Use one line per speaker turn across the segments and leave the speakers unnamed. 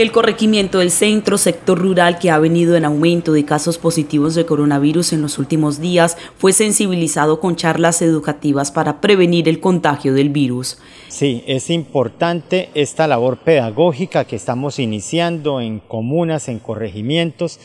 El corregimiento del centro, sector rural que ha venido en aumento de casos positivos de coronavirus en los últimos días, fue sensibilizado con charlas educativas para prevenir el
contagio del virus. Sí, es importante esta labor pedagógica que estamos iniciando en comunas, en corregimientos,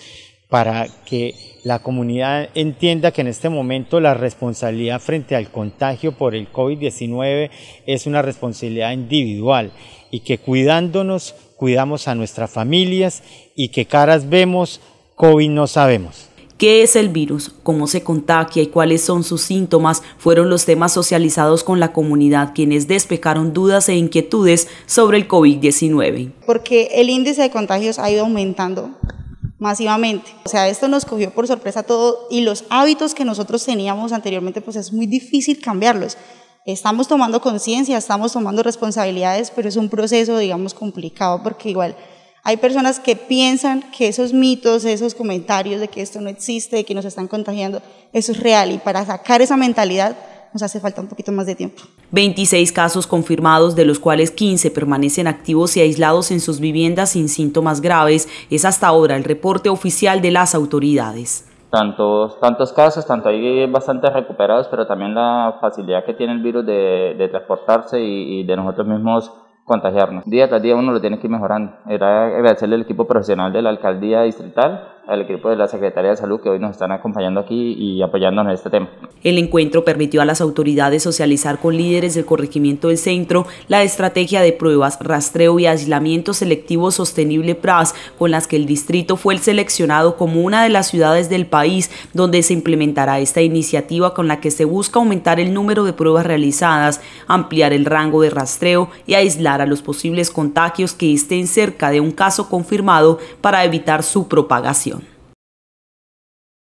para que la comunidad entienda que en este momento la responsabilidad frente al contagio por el COVID-19 es una responsabilidad individual y que cuidándonos cuidamos a nuestras familias y que caras vemos, COVID no sabemos. ¿Qué es
el virus? ¿Cómo se contagia y cuáles son sus síntomas? Fueron los temas socializados con la comunidad quienes despejaron dudas e inquietudes sobre el COVID-19.
Porque el índice de contagios ha ido aumentando masivamente. O sea, esto nos cogió por sorpresa todo y los hábitos que nosotros teníamos anteriormente, pues es muy difícil cambiarlos. Estamos tomando conciencia, estamos tomando responsabilidades, pero es un proceso, digamos, complicado porque igual hay personas que piensan que esos mitos, esos comentarios de que esto no existe, de que nos están contagiando, eso es real y para sacar esa mentalidad nos hace falta un poquito más de tiempo.
26 casos confirmados, de los cuales 15 permanecen activos y aislados en sus viviendas sin síntomas graves, es hasta ahora el reporte oficial de las autoridades.
Tantos, tantos casos, tanto hay bastante recuperados, pero también la facilidad que tiene el virus de, transportarse y, y de nosotros mismos contagiarnos. Día tras día uno lo tiene que ir mejorando. Era agradecerle al equipo profesional de la alcaldía distrital al equipo de la Secretaría de Salud que hoy nos están acompañando aquí y apoyándonos en este tema. El encuentro permitió a las autoridades socializar con
líderes del corregimiento del centro la estrategia de pruebas, rastreo y aislamiento selectivo sostenible PRAS, con las que el distrito fue el seleccionado como una de las ciudades del país donde se implementará esta iniciativa con la que se busca aumentar el número de pruebas realizadas, ampliar el rango de rastreo y aislar a los posibles contagios que estén cerca de un caso confirmado para evitar su propagación.